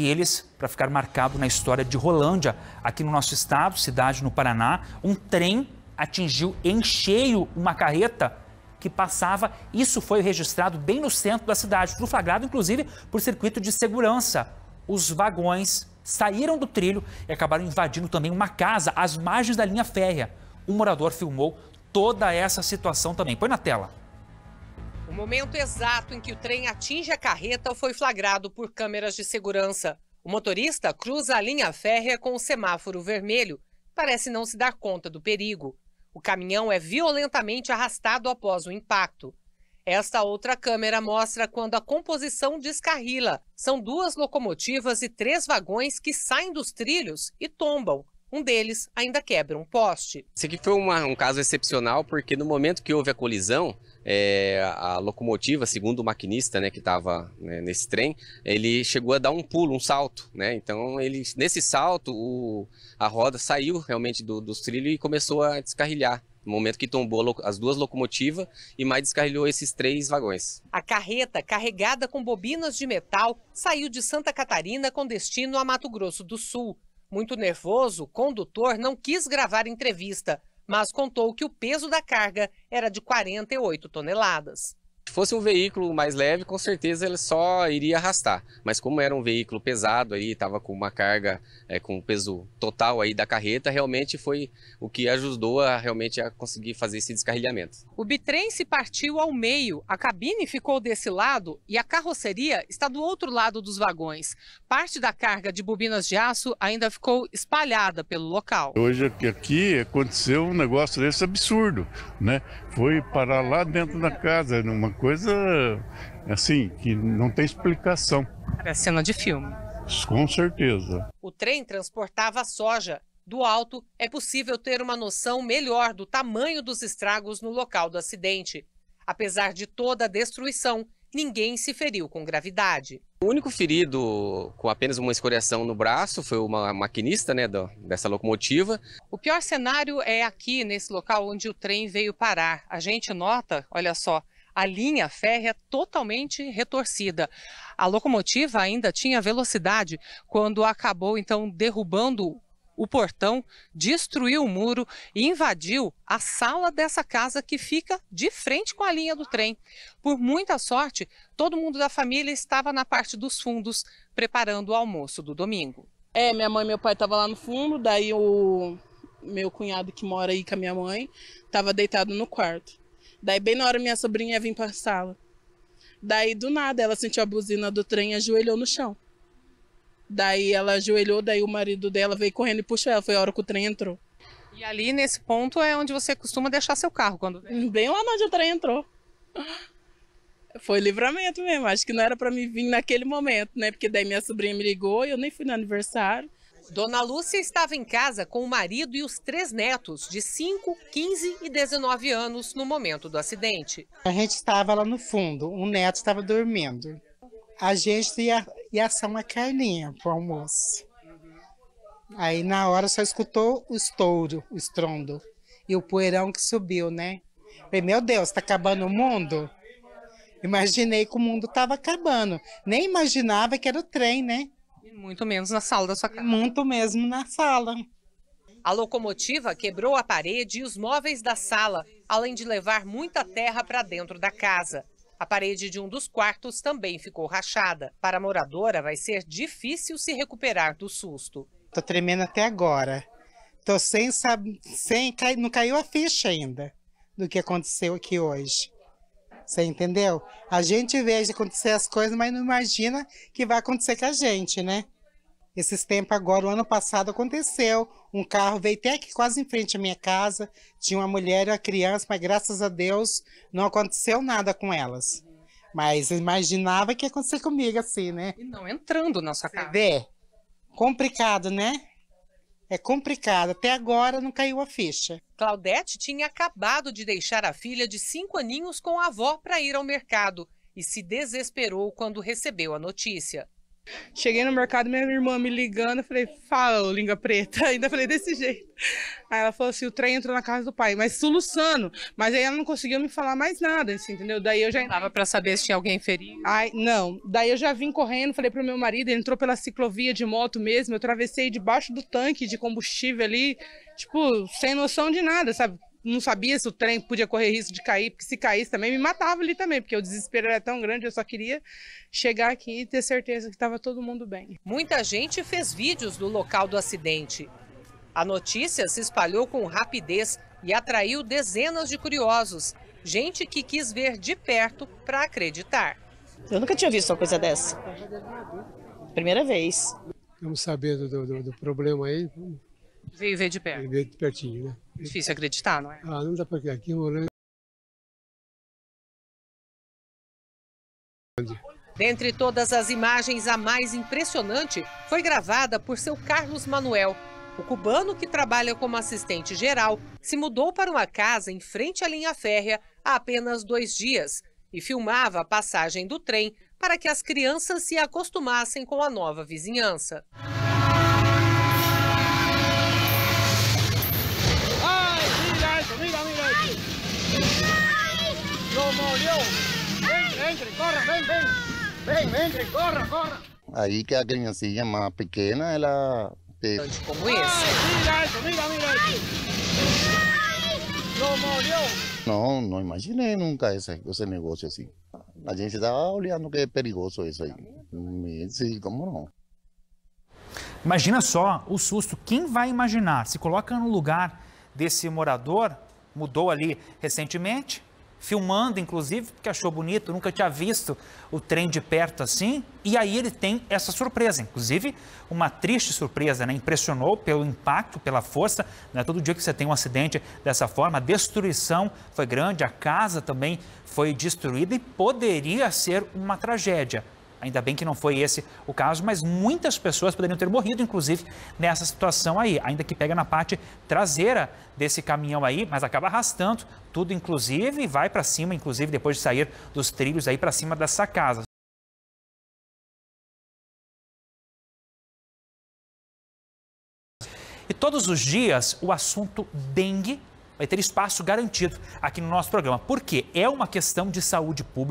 aqueles, para ficar marcado na história de Rolândia, aqui no nosso estado, cidade no Paraná, um trem atingiu em cheio uma carreta que passava. Isso foi registrado bem no centro da cidade, flagrado inclusive por circuito de segurança. Os vagões saíram do trilho e acabaram invadindo também uma casa às margens da linha férrea. Um morador filmou toda essa situação também. Põe na tela. O momento exato em que o trem atinge a carreta foi flagrado por câmeras de segurança. O motorista cruza a linha férrea com o semáforo vermelho. Parece não se dar conta do perigo. O caminhão é violentamente arrastado após o impacto. Esta outra câmera mostra quando a composição descarrila. São duas locomotivas e três vagões que saem dos trilhos e tombam. Um deles ainda quebra um poste. Esse aqui foi uma, um caso excepcional, porque no momento que houve a colisão, é, a locomotiva, segundo o maquinista, né, que estava né, nesse trem, ele chegou a dar um pulo, um salto, né? Então ele, nesse salto, o, a roda saiu realmente do, do trilho e começou a descarrilhar. No momento que tombou as duas locomotivas e mais descarrilhou esses três vagões. A carreta, carregada com bobinas de metal, saiu de Santa Catarina com destino a Mato Grosso do Sul. Muito nervoso, o condutor não quis gravar entrevista, mas contou que o peso da carga era de 48 toneladas. Se fosse um veículo mais leve, com certeza ele só iria arrastar. Mas como era um veículo pesado aí, estava com uma carga, é, com o peso total aí da carreta, realmente foi o que ajudou a realmente a conseguir fazer esse descarrilhamento. O bitrem se partiu ao meio, a cabine ficou desse lado e a carroceria está do outro lado dos vagões. Parte da carga de bobinas de aço ainda ficou espalhada pelo local. Hoje aqui aconteceu um negócio desse absurdo, né? Foi parar lá dentro da casa, numa coisa assim que não tem explicação. Era cena de filme. Com certeza. O trem transportava soja. Do alto, é possível ter uma noção melhor do tamanho dos estragos no local do acidente. Apesar de toda a destruição, ninguém se feriu com gravidade. O único ferido com apenas uma escoriação no braço foi uma maquinista né, dessa locomotiva. O pior cenário é aqui, nesse local onde o trem veio parar. A gente nota, olha só, a linha férrea totalmente retorcida. A locomotiva ainda tinha velocidade quando acabou então derrubando o portão, destruiu o muro e invadiu a sala dessa casa que fica de frente com a linha do trem. Por muita sorte, todo mundo da família estava na parte dos fundos preparando o almoço do domingo. É, minha mãe e meu pai estavam lá no fundo, daí o meu cunhado que mora aí com a minha mãe estava deitado no quarto. Daí, bem na hora, minha sobrinha ia vir a sala. Daí, do nada, ela sentiu a buzina do trem e ajoelhou no chão. Daí, ela ajoelhou, daí o marido dela veio correndo e puxou ela. Foi a hora que o trem entrou. E ali, nesse ponto, é onde você costuma deixar seu carro quando Bem lá onde o trem entrou. Foi livramento mesmo. Acho que não era para mim vir naquele momento, né? Porque daí minha sobrinha me ligou e eu nem fui no aniversário. Dona Lúcia estava em casa com o marido e os três netos, de 5, 15 e 19 anos, no momento do acidente. A gente estava lá no fundo, o neto estava dormindo. A gente ia, ia assar uma é carninha para o almoço. Aí na hora só escutou o estouro, o estrondo. E o poeirão que subiu, né? Falei, meu Deus, está acabando o mundo? Imaginei que o mundo estava acabando. Nem imaginava que era o trem, né? E muito menos na sala da sua casa. muito mesmo na sala. A locomotiva quebrou a parede e os móveis da sala, além de levar muita terra para dentro da casa. A parede de um dos quartos também ficou rachada. Para a moradora, vai ser difícil se recuperar do susto. Tô tremendo até agora. Tô sem, saber sem, não caiu a ficha ainda do que aconteceu aqui hoje. Você entendeu? A gente vê acontecer as coisas, mas não imagina que vai acontecer com a gente, né? Esses tempos agora, o ano passado aconteceu, um carro veio até aqui quase em frente à minha casa, tinha uma mulher e uma criança, mas graças a Deus não aconteceu nada com elas. Mas imaginava que ia acontecer comigo assim, né? E não entrando na sua casa. Vê? Complicado, né? É complicado, até agora não caiu a ficha. Claudete tinha acabado de deixar a filha de cinco aninhos com a avó para ir ao mercado e se desesperou quando recebeu a notícia. Cheguei no mercado, minha irmã me ligando, eu falei, fala, linga língua preta. Ainda falei desse jeito. Aí ela falou assim: o trem entrou na casa do pai, mas soluçando. Mas aí ela não conseguiu me falar mais nada, assim, entendeu? Daí eu já. Dava pra saber se tinha alguém ferido? Ai, não. Daí eu já vim correndo, falei pro meu marido, ele entrou pela ciclovia de moto mesmo, eu travessei debaixo do tanque de combustível ali, tipo, sem noção de nada, sabe? não sabia se o trem podia correr risco de cair, porque se caísse também me matava ali também, porque o desespero era tão grande, eu só queria chegar aqui e ter certeza que estava todo mundo bem. Muita gente fez vídeos do local do acidente. A notícia se espalhou com rapidez e atraiu dezenas de curiosos, gente que quis ver de perto para acreditar. Eu nunca tinha visto uma coisa dessa. Primeira vez. Vamos saber do, do, do problema aí. Veio ver de perto. Veio ver de pertinho, né? Difícil acreditar, não é? Ah, não dá para que Aqui em né? Dentre todas as imagens, a mais impressionante foi gravada por seu Carlos Manuel. O cubano, que trabalha como assistente geral, se mudou para uma casa em frente à linha férrea há apenas dois dias e filmava a passagem do trem para que as crianças se acostumassem com a nova vizinhança. vem, vem, vem, vem, corra, corra. Aí que a criancinha mais pequena, ela... Como isso? É. Ai, mira isso, mira, mira isso. Não Não, não imaginei nunca esse, esse negócio assim. A gente estava olhando que é perigoso isso aí. Sim, como não? Imagina só o susto. Quem vai imaginar? Se coloca no lugar desse morador, mudou ali recentemente, filmando, inclusive, porque achou bonito, nunca tinha visto o trem de perto assim. E aí ele tem essa surpresa, inclusive uma triste surpresa, né? Impressionou pelo impacto, pela força. Né? Todo dia que você tem um acidente dessa forma, a destruição foi grande, a casa também foi destruída e poderia ser uma tragédia. Ainda bem que não foi esse o caso, mas muitas pessoas poderiam ter morrido, inclusive, nessa situação aí, ainda que pega na parte traseira desse caminhão aí, mas acaba arrastando tudo, inclusive, e vai para cima, inclusive, depois de sair dos trilhos aí para cima dessa casa. E todos os dias o assunto dengue vai ter espaço garantido aqui no nosso programa, porque é uma questão de saúde pública.